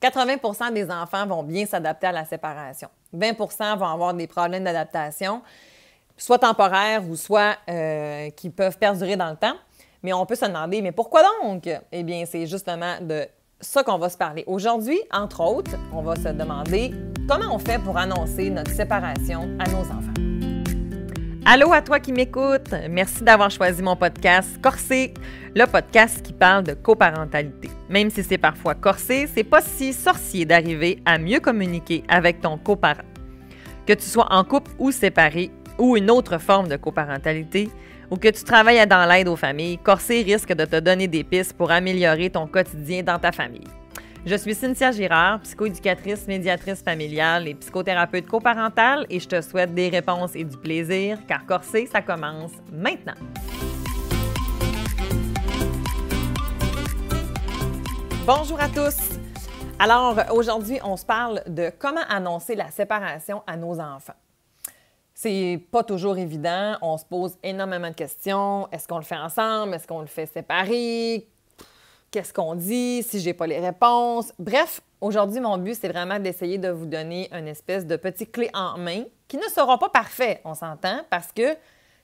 80 des enfants vont bien s'adapter à la séparation. 20 vont avoir des problèmes d'adaptation, soit temporaires ou soit euh, qui peuvent perdurer dans le temps. Mais on peut se demander, mais pourquoi donc? Eh bien, c'est justement de ça qu'on va se parler. Aujourd'hui, entre autres, on va se demander comment on fait pour annoncer notre séparation à nos enfants. Allô à toi qui m'écoutes. Merci d'avoir choisi mon podcast Corsé, le podcast qui parle de coparentalité. Même si c'est parfois corsé, c'est pas si sorcier d'arriver à mieux communiquer avec ton coparent. Que tu sois en couple ou séparé ou une autre forme de coparentalité, ou que tu travailles dans l'aide aux familles, Corsé risque de te donner des pistes pour améliorer ton quotidien dans ta famille. Je suis Cynthia Girard, psychoéducatrice, médiatrice familiale et psychothérapeute coparentale et je te souhaite des réponses et du plaisir car Corser, ça commence maintenant. Bonjour à tous. Alors aujourd'hui, on se parle de comment annoncer la séparation à nos enfants. C'est pas toujours évident. On se pose énormément de questions. Est-ce qu'on le fait ensemble? Est-ce qu'on le fait séparé? qu'est-ce qu'on dit, si j'ai pas les réponses. Bref, aujourd'hui, mon but, c'est vraiment d'essayer de vous donner une espèce de petite clé en main qui ne sera pas parfait, on s'entend, parce que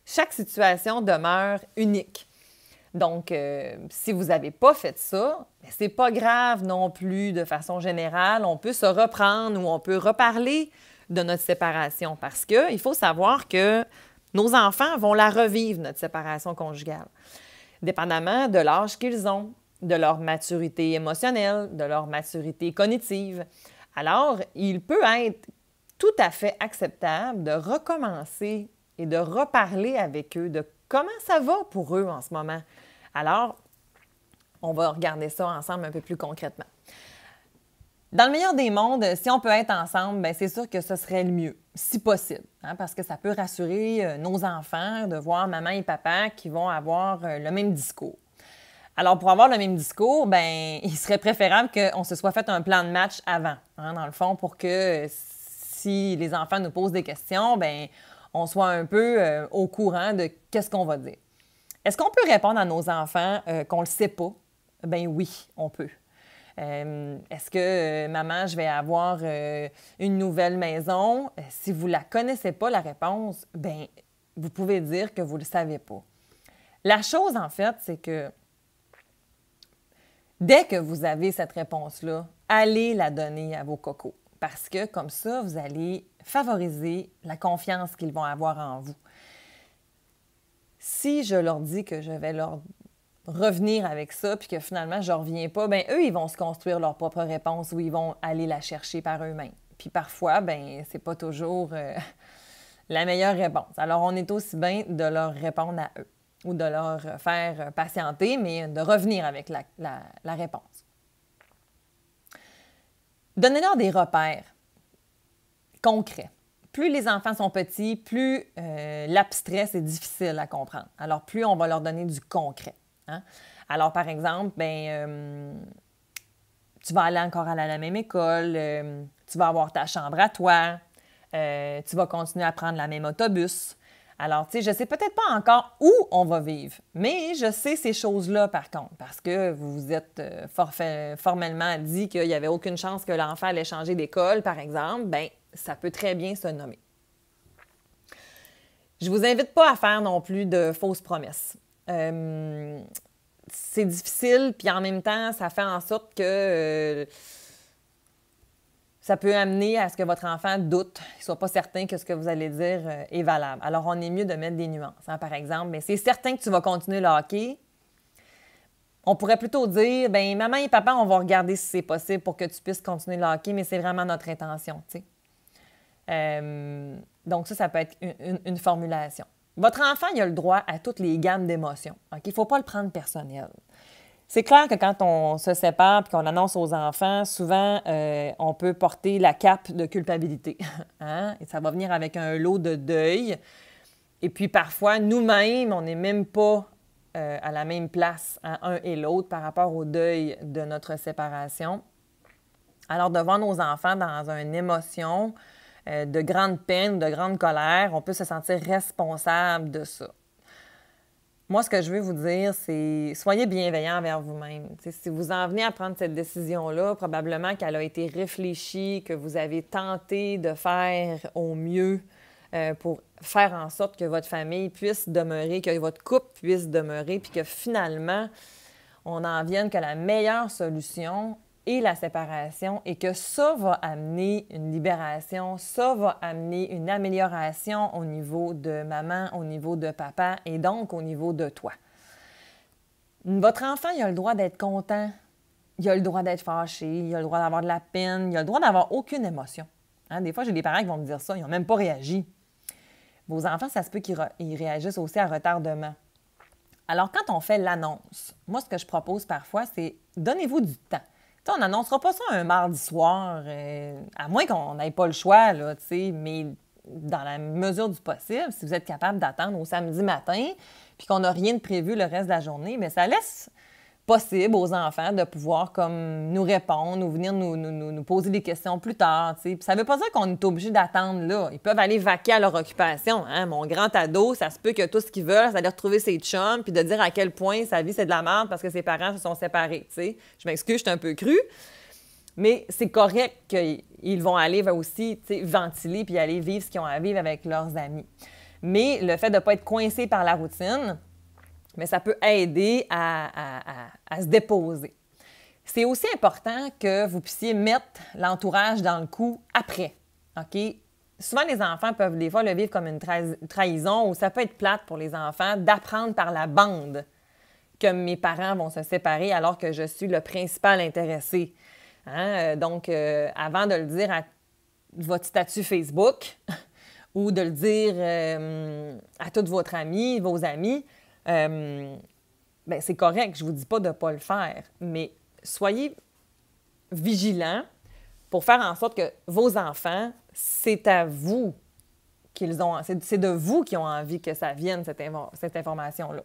chaque situation demeure unique. Donc, euh, si vous n'avez pas fait ça, ben, c'est pas grave non plus de façon générale. On peut se reprendre ou on peut reparler de notre séparation parce qu'il faut savoir que nos enfants vont la revivre, notre séparation conjugale, dépendamment de l'âge qu'ils ont, de leur maturité émotionnelle, de leur maturité cognitive. Alors, il peut être tout à fait acceptable de recommencer et de reparler avec eux de comment ça va pour eux en ce moment. Alors, on va regarder ça ensemble un peu plus concrètement. Dans le meilleur des mondes, si on peut être ensemble, ben, c'est sûr que ce serait le mieux, si possible, hein, parce que ça peut rassurer euh, nos enfants de voir maman et papa qui vont avoir euh, le même discours. Alors, pour avoir le même discours, ben, il serait préférable qu'on se soit fait un plan de match avant, hein, dans le fond, pour que si les enfants nous posent des questions, ben, on soit un peu euh, au courant de qu'est-ce qu'on va dire. Est-ce qu'on peut répondre à nos enfants euh, qu'on ne le sait pas? Ben oui, on peut. Euh, est-ce que maman, je vais avoir une nouvelle maison? Si vous la connaissez pas, la réponse, ben vous pouvez dire que vous ne le savez pas. La chose, en fait, c'est que Dès que vous avez cette réponse-là, allez la donner à vos cocos parce que comme ça, vous allez favoriser la confiance qu'ils vont avoir en vous. Si je leur dis que je vais leur revenir avec ça, puis que finalement, je ne reviens pas, ben eux, ils vont se construire leur propre réponse ou ils vont aller la chercher par eux-mêmes. Puis parfois, ben c'est pas toujours euh, la meilleure réponse. Alors, on est aussi bien de leur répondre à eux ou de leur faire patienter, mais de revenir avec la, réponse. Donnez-leur des repères concrets. Plus les enfants sont petits, plus euh, l'abstrait, c'est difficile à comprendre. Alors, plus on va leur donner du concret. Hein. Alors, par exemple, ben, euh, tu vas aller encore à la même école, euh, tu vas avoir ta chambre à toi, tu vas continuer à prendre la même autobus, alors, tu sais, je sais peut-être pas encore où on va vivre, mais je sais ces choses-là, par contre, parce que vous vous êtes euh, formellement dit qu'il n'y avait aucune chance que l'enfant allait changer d'école, par exemple, ben ça peut très bien se nommer. Je vous invite pas à faire non plus de fausses promesses. Euh, c'est difficile, puis en même temps, ça fait en sorte que... Euh, ça peut amener à ce que votre enfant doute, qu'il ne soit pas certain que ce que vous allez dire euh, est valable. Alors, on est mieux de mettre des nuances. Hein, par exemple, mais c'est certain que tu vas continuer le hockey. On pourrait plutôt dire, ben maman et papa, on va regarder si c'est possible pour que tu puisses continuer le hockey, mais c'est vraiment notre intention, euh, donc ça, ça peut être une, formulation. Votre enfant, il a le droit à toutes les gammes d'émotions. Il ne faut pas le prendre personnel. C'est clair que quand on se sépare et qu'on annonce aux enfants, souvent, euh, on peut porter la cape de culpabilité. Hein? Et ça va venir avec un lot de deuil. Et puis parfois, nous-mêmes, on n'est même pas euh, à la même place, hein, un et l'autre, par rapport au deuil de notre séparation. Alors, devant nos enfants, dans une émotion euh, de grande peine, de grande colère, on peut se sentir responsable de ça moi, ce que je veux vous dire, c'est soyez bienveillant envers vous-même. Si vous en venez à prendre cette décision-là, probablement qu'elle a été réfléchie, que vous avez tenté de faire au mieux euh, pour faire en sorte que votre famille puisse demeurer, que votre couple puisse demeurer, puis que finalement, on en vienne que la meilleure solution et la séparation et que ça va amener une libération, ça va amener une amélioration au niveau de maman, au niveau de papa et donc au niveau de toi. Votre enfant, il a le droit d'être content, il a le droit d'être fâché, il a le droit d'avoir de la peine, il a le droit d'avoir aucune émotion. Hein, des fois, j'ai des parents qui vont me dire ça, ils n'ont même pas réagi. Vos enfants, ça se peut qu'ils réagissent aussi à retardement. Alors, quand on fait l'annonce, moi, ce que je propose parfois, c'est donnez-vous du temps on n'annoncera pas ça un mardi soir, euh, à moins qu'on n'ait pas le choix, là, mais dans la mesure du possible, si vous êtes capable d'attendre au samedi matin, puis qu'on n'a rien de prévu le reste de la journée, mais ça laisse possible aux enfants de pouvoir comme nous répondre ou venir nous, nous, poser des questions plus tard. Ça ne ça veut pas dire qu'on est obligé d'attendre là. Ils peuvent aller vaquer à leur occupation. Hein? Mon grand ado, ça se peut que tout ce qu'ils veulent, c'est aller retrouver ses chums puis de dire à quel point sa vie c'est de la merde parce que ses parents se sont séparés. Je m'excuse, je suis un peu cru, Mais c'est correct qu'ils vont aller aussi ventiler puis aller vivre ce qu'ils ont à vivre avec leurs amis. Mais le fait de ne pas être coincé par la routine, mais ça peut aider à, se déposer. C'est aussi important que vous puissiez mettre l'entourage dans le coup après. Souvent, les enfants peuvent des fois le vivre comme une trahison ou ça peut être plate pour les enfants d'apprendre par la bande que mes parents vont se séparer alors que je suis le principal intéressé. Hein? Euh, donc, euh, avant de le dire à votre statut Facebook ou de le dire euh, à toutes votre amies vos amis, euh, ben c'est correct. Je vous dis pas de pas le faire, mais soyez vigilants pour faire en sorte que vos enfants, c'est à vous qu'ils ont, c'est de vous qui ont envie que ça vienne cette, cette information là.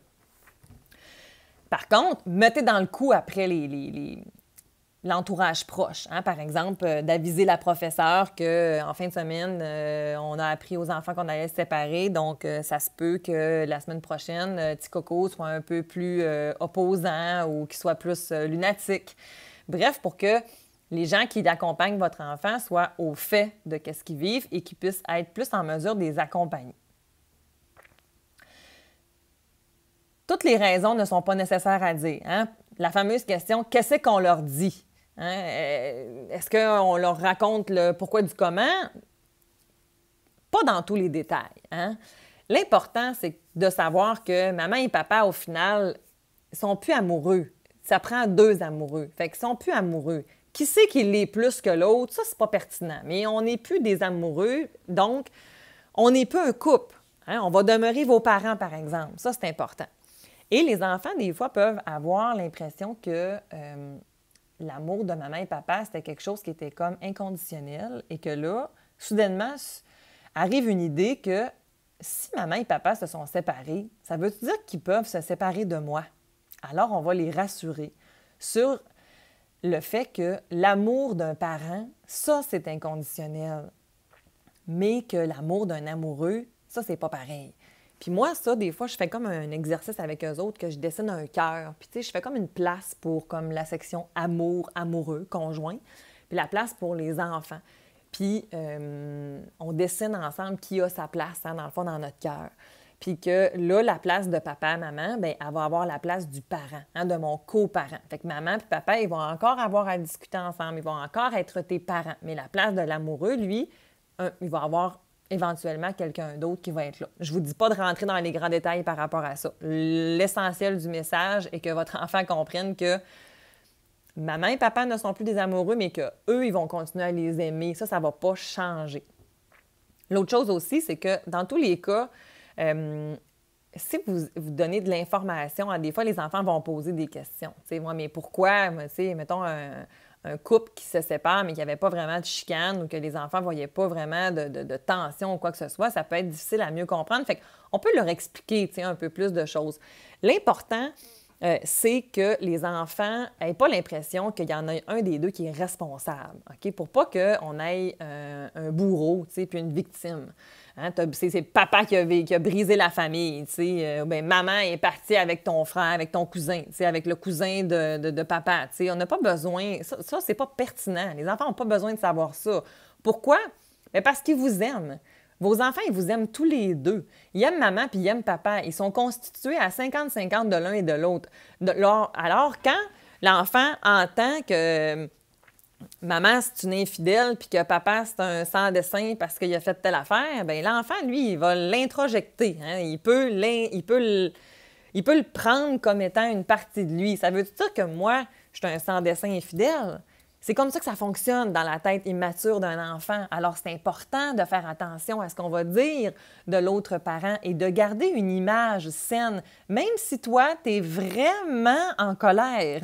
Par contre, mettez dans le coup après les, les l'entourage proche. Hein? Par exemple, euh, d'aviser la professeure que euh, en fin de semaine, euh, on a appris aux enfants qu'on allait se séparer, donc ça se peut que la semaine prochaine, Ticoco soit un peu plus opposant ou qu'il soit plus lunatique. Bref, pour que les gens qui accompagnent votre enfant soient au fait de ce qu'ils vivent et qu'ils puissent être plus en mesure de les accompagner. Toutes les raisons ne sont pas nécessaires à dire. Hein? la fameuse question qu'est-ce qu'on leur dit Hein? Euh, est-ce qu'on leur raconte le pourquoi du comment? Pas dans tous les détails. Hein? L'important, c'est de savoir que maman et papa, au final, sont plus amoureux. Ça prend deux amoureux. Fait qu'ils sont plus amoureux. Qui sait qui l'est plus que l'autre? Ça, c'est pas pertinent. Mais on n'est plus des amoureux, donc on n'est plus un couple. Hein? On va demeurer vos parents, par exemple. Ça, c'est important. Et les enfants, des fois, peuvent avoir l'impression que euh, l'amour de maman et papa, c'était quelque chose qui était comme inconditionnel et que là, soudainement, arrive une idée que si maman et papa se sont séparés, ça veut dire qu'ils peuvent se séparer de moi. Alors, on va les rassurer sur le fait que l'amour d'un parent, ça, c'est inconditionnel. Mais que l'amour d'un amoureux, ça, c'est pas pareil. Puis moi, ça, des fois, je fais comme un exercice avec eux autres que je dessine un cœur. Puis, tu sais, je fais comme une place pour comme la section amour, amoureux, conjoint, puis la place pour les enfants. Puis, euh, on dessine ensemble qui a sa place, hein, dans le fond, dans notre cœur. Puis que là, la place de papa, maman, ben, elle va avoir la place du parent, hein, de mon coparent. Fait que maman puis papa, ils vont encore avoir à discuter ensemble, ils vont encore être tes parents. Mais la place de l'amoureux, lui, il va avoir éventuellement quelqu'un d'autre qui va être là. Je vous dis pas de rentrer dans les grands détails par rapport à ça. L'essentiel du message est que votre enfant comprenne que maman et papa ne sont plus des amoureux, mais que eux, ils vont continuer à les aimer. Ça, ça va pas changer. L'autre chose aussi, c'est que dans tous les cas, euh, si vous, vous donnez de l'information, hein, des fois, les enfants vont poser des questions. Tu sais, moi, mais pourquoi? Tu sais, mettons, un, un couple qui se sépare, mais qui n'avait avait pas vraiment de chicane ou que les enfants ne voyaient pas vraiment de, tension ou quoi que ce soit, ça peut être difficile à mieux comprendre. Fait qu'on peut leur expliquer un peu plus de choses. L'important, euh, c'est que les enfants n'aient pas l'impression qu'il y en a un des deux qui est responsable, OK? Pour pas qu'on ait euh, un bourreau, puis une victime. Hein, c'est papa qui a, brisé la famille. Euh, ben, maman est partie avec ton frère, avec ton cousin, avec le cousin de, papa. On n'a pas besoin. Ça, c'est pas pertinent. Les enfants n'ont pas besoin de savoir ça. Pourquoi? Mais ben, parce qu'ils vous aiment. Vos enfants, ils vous aiment tous les deux. Ils aiment maman puis ils aiment papa. Ils sont constitués à 50-50 de l'un et de l'autre. alors, quand l'enfant entend que maman, c'est une infidèle, puis que papa, c'est un sans-dessin parce qu'il a fait telle affaire, ben l'enfant, lui, il va l'introjecter. Hein. Il peut il peut le, il peut le prendre comme étant une partie de lui. Ça veut dire que moi, je suis un sans-dessin infidèle? C'est comme ça que ça fonctionne dans la tête immature d'un enfant. Alors, c'est important de faire attention à ce qu'on va dire de l'autre parent et de garder une image saine, même si toi, tu es vraiment en colère.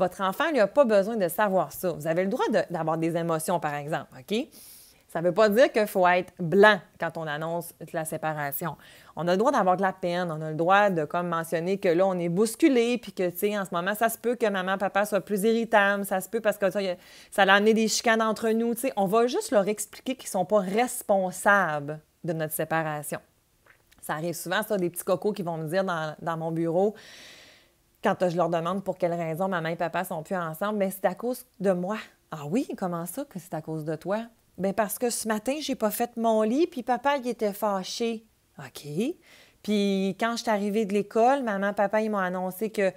Votre enfant, il n'a pas besoin de savoir ça. Vous avez le droit d'avoir des émotions, par exemple, OK? Ça ne veut pas dire qu'il faut être blanc quand on annonce la séparation. On a le droit d'avoir de la peine, on a le droit de comme mentionner que là, on est bousculé, puis que, tu sais, en ce moment, ça se peut que maman, papa soient plus irritables, ça se peut parce que ça, ça a amené des chicanes entre nous, tu sais. On va juste leur expliquer qu'ils ne sont pas responsables de notre séparation. Ça arrive souvent, ça, des petits cocos qui vont me dire dans mon bureau, quand je leur demande pour quelle raison maman et papa sont plus ensemble, mais ben, c'est à cause de moi. Ah oui, comment ça que c'est à cause de toi? Bien parce que ce matin, j'ai pas fait mon lit, puis papa, il était fâché. OK. Puis quand je suis arrivée de l'école, maman, et papa, ils m'ont annoncé qu'ils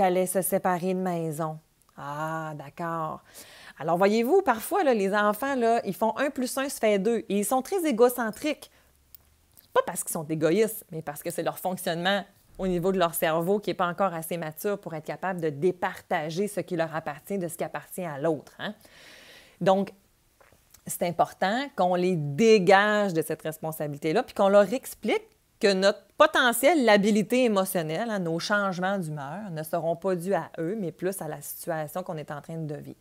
allaient se séparer de maison. Ah, d'accord. Alors, voyez-vous, parfois, les enfants, ils font un plus un se fait deux. Et ils sont très égocentriques. Pas parce qu'ils sont égoïstes, mais parce que c'est leur fonctionnement au niveau de leur cerveau qui n'est pas encore assez mature pour être capable de départager ce qui leur appartient de ce qui appartient à l'autre. Hein. Donc, c'est important qu'on les dégage de cette responsabilité-là, puis qu'on leur explique que notre potentiel, l'habilité émotionnelle, hein, nos changements d'humeur ne seront pas dus à eux, mais plus à la situation qu'on est en train de vivre.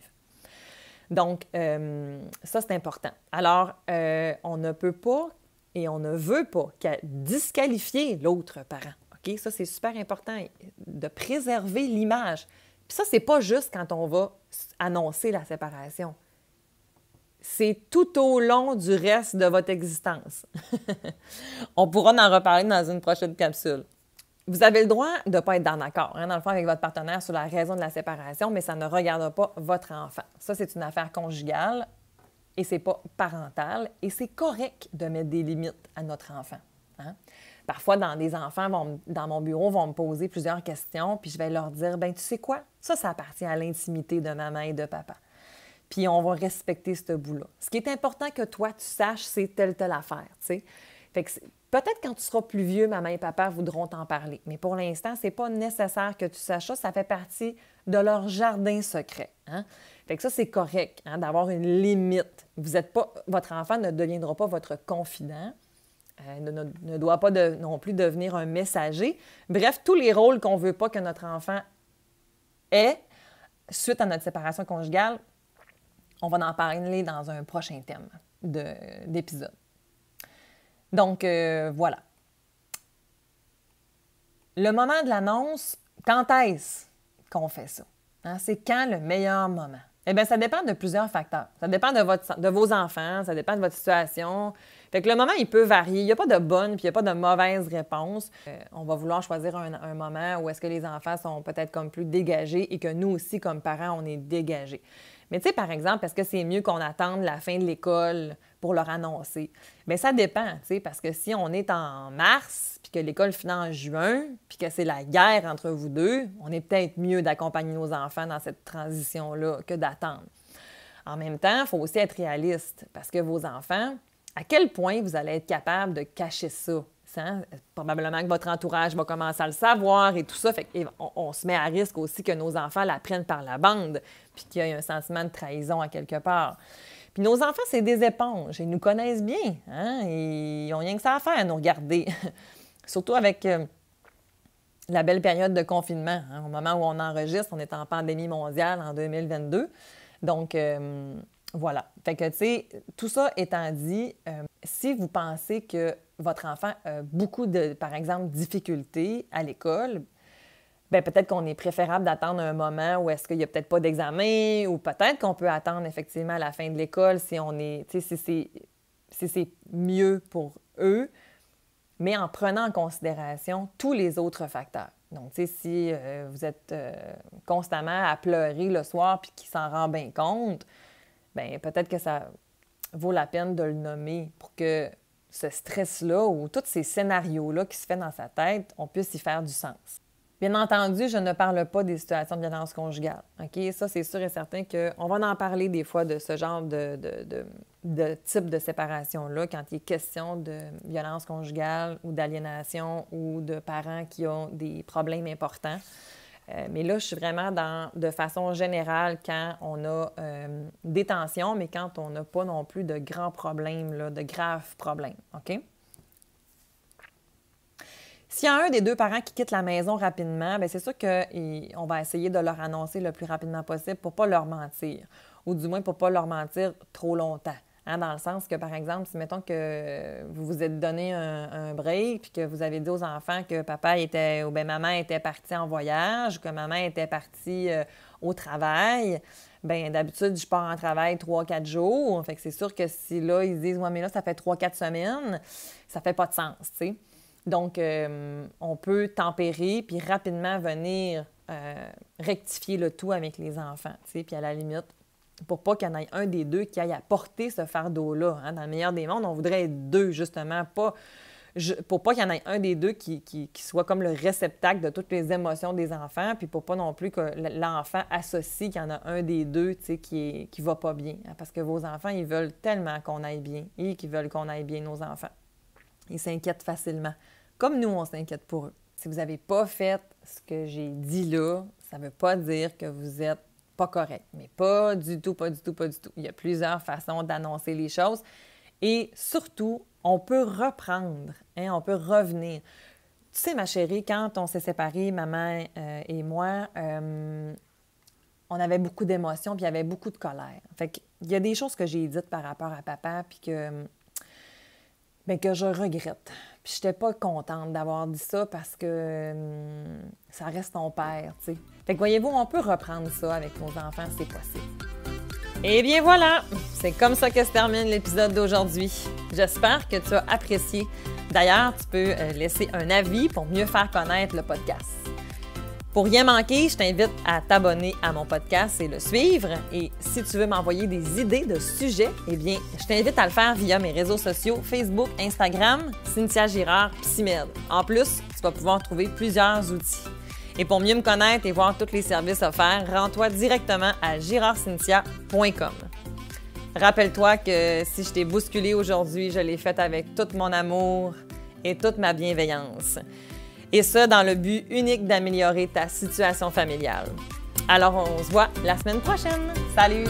Donc, euh, ça, c'est important. Alors, euh, on ne peut pas et on ne veut pas disqualifier l'autre parent. OK? Ça, c'est super important de préserver l'image. Puis ça, c'est pas juste quand on va annoncer la séparation. C'est tout au long du reste de votre existence. on pourra en reparler dans une prochaine capsule. Vous avez le droit de ne pas être d'accord, accord, hein, dans le fond, avec votre partenaire sur la raison de la séparation, mais ça ne regarde pas votre enfant. Ça, c'est une affaire conjugale et c'est pas parental, et c'est correct de mettre des limites à notre enfant. Hein. Parfois, dans des enfants, vont, dans mon bureau, vont me poser plusieurs questions, puis je vais leur dire, ben tu sais quoi, ça, ça appartient à l'intimité de maman et de papa. Puis on va respecter ce bout-là. Ce qui est important que toi, tu saches, c'est telle, telle affaire, tu sais. Fait que peut-être quand tu seras plus vieux, maman et papa voudront t'en parler. Mais pour l'instant, c'est pas nécessaire que tu saches ça. Ça fait partie de leur jardin secret. Hein? Fait que ça, c'est correct hein, d'avoir une limite. Vous êtes pas, votre enfant ne deviendra pas votre confident. Elle euh, ne, doit pas non plus devenir un messager. Bref, tous les rôles qu'on ne veut pas que notre enfant ait suite à notre séparation conjugale, on va en parler dans un prochain thème d'épisode. Donc, euh, voilà. Le moment de l'annonce, quand est-ce qu'on fait ça? Hein, c'est quand le meilleur moment? Eh bien, ça dépend de plusieurs facteurs. Ça dépend de, vos enfants, ça dépend de votre situation. Fait que le moment, il peut varier. Il n'y a pas de bonne puis il n'y a pas de mauvaise réponse. Euh, on va vouloir choisir un, un moment où est-ce que les enfants sont peut-être comme plus dégagés et que nous aussi, comme parents, on est dégagés. Mais tu sais, par exemple, est-ce que c'est mieux qu'on attende la fin de l'école pour leur annoncer? Bien, ça dépend, tu sais, parce que si on est en mars, puis que l'école finit en juin, puis que c'est la guerre entre vous deux, on est peut-être mieux d'accompagner nos enfants dans cette transition-là que d'attendre. En même temps, il faut aussi être réaliste, parce que vos enfants, à quel point vous allez être capable de cacher ça Probablement que votre entourage va commencer à le savoir et tout ça. on, se met à risque aussi que nos enfants la prennent par la bande, puis qu'il y ait un sentiment de trahison à quelque part. Puis nos enfants, c'est des éponges. Ils nous connaissent bien. Hein, ils n'ont rien que ça à faire à nous regarder. Surtout avec euh, la belle période de confinement. Hein. Au moment où on enregistre, on est en pandémie mondiale en 2022. Donc, euh, voilà. Fait que, tu sais, tout ça étant dit, euh, si vous pensez que votre enfant a beaucoup de, par exemple, difficultés à l'école, ben peut-être qu'on est préférable d'attendre un moment où est-ce qu'il n'y a peut-être pas d'examen ou peut-être qu'on peut attendre effectivement la fin de l'école si on est, si c'est mieux pour eux, mais en prenant en considération tous les autres facteurs. Donc, tu sais, si euh, vous êtes euh, constamment à pleurer le soir puis qu'il s'en rend bien compte, ben peut-être que ça vaut la peine de le nommer pour que ce stress-là ou tous ces scénarios-là qui se fait dans sa tête, on puisse y faire du sens. Bien entendu, je ne parle pas des situations de violence conjugale. OK? Ça, c'est sûr et certain qu'on va en parler des fois de ce genre de, de, de, de type de séparation-là quand il est question de violence conjugale ou d'aliénation ou de parents qui ont des problèmes importants. Euh, mais là, je suis vraiment dans, de façon générale quand on a euh, des tensions, mais quand on n'a pas non plus de grands problèmes, de graves problèmes. OK? S'il y a un des deux parents qui quitte la maison rapidement, ben, c'est sûr qu'on va essayer de leur annoncer le plus rapidement possible pour ne pas leur mentir, ou du moins pour ne pas leur mentir trop longtemps. Hein, dans le sens que, par exemple, si mettons que vous vous êtes donné un, break, puis que vous avez dit aux enfants que papa était, ou bien maman était partie en voyage, que maman était partie euh, au travail, ben d'habitude, je pars en travail trois, quatre jours. Fait que c'est sûr que si là, ils disent, ouais, mais là, ça fait trois, quatre semaines, ça fait pas de sens, tu sais. Donc, euh, on peut tempérer puis rapidement venir euh, rectifier le tout avec les enfants, tu sais. Puis à la limite, pour pas qu'il y en ait un des deux qui aille porter ce fardeau-là. Hein. Dans le meilleur des mondes, on voudrait être deux, justement, pas pour pas qu'il y en ait un des deux qui, soit comme le réceptacle de toutes les émotions des enfants, puis pour pas non plus que l'enfant associe qu'il y en a un des deux qui, est, va pas bien. Hein, parce que vos enfants, ils veulent tellement qu'on aille bien et qui veulent qu'on aille bien nos enfants. Ils s'inquiètent facilement, comme nous, on s'inquiète pour eux. Si vous n'avez pas fait ce que j'ai dit là, ça ne veut pas dire que vous êtes pas correct, mais pas du tout, pas du tout, pas du tout. Il y a plusieurs façons d'annoncer les choses. Et surtout, on peut reprendre, hein, on peut revenir. Tu sais, ma chérie, quand on s'est séparés, maman euh, et moi, euh, on avait beaucoup d'émotions, puis il y avait beaucoup de colère. Fait qu'il y a des choses que j'ai dites par rapport à papa, puis que, ben, que je regrette. Puis j'étais pas contente d'avoir dit ça parce que hum, ça reste ton père, tu sais. Fait que voyez-vous, on peut reprendre ça avec nos enfants, c'est possible. Et eh bien voilà, c'est comme ça que se termine l'épisode d'aujourd'hui. J'espère que tu as apprécié. D'ailleurs, tu peux euh, laisser un avis pour mieux faire connaître le podcast. Pour rien manquer, je t'invite à t'abonner à mon podcast et le suivre. Et si tu veux m'envoyer des idées de sujets, eh bien, je t'invite à le faire via mes réseaux sociaux Facebook, Instagram, Cynthia Girard, Psymed. En plus, tu vas pouvoir trouver plusieurs outils. Et pour mieux me connaître et voir tous les services offerts, rends-toi directement à girardcynthia.com. Rappelle-toi que si je t'ai bousculé aujourd'hui, je l'ai fait avec tout mon amour et toute ma bienveillance et ce, dans le but unique d'améliorer ta situation familiale. Alors, on se voit la semaine prochaine. Salut!